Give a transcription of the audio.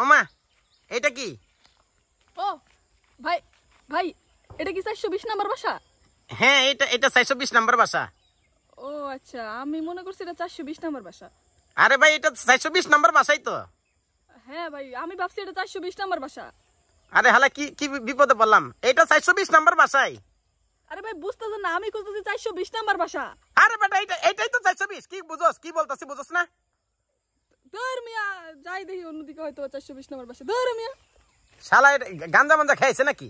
ওমা এটা কি ও ভাই ভাই এটা কি চারশো বিশ নাম্বার বাসা হ্যাঁ এটা এটা চারশো বিশ নাম্বার বাসা ও আচ্ছা আমি মনে করছি এটা চারশো বিশ নাম্বার বাসা আরে ভাই এটা চারশো বিশ নাম্বার বাসাই তো হ্যাঁ ভাই আমি ভাবছি এটা চারশো বিশ নাম্বার বাসা আরে হালা কি কি বিপদে পড়লাম এটা চারশো বিশ নাম্বার বাসাই আরে ভাই বুঝতেছ না আমি খুঁজতেছি চারশো বিশ নাম্বার বাসা আরে বেটা এটা এটাই তো চারশো বিশ কি বুঝোস কি বলতেছি বুঝোস না যাই দেখি অন্যদিকে হয়তো চারশো বিশ নম্বর বাসে ধরো মিয়া শালা গাঞ্জা মাঞ্জা খাইছে নাকি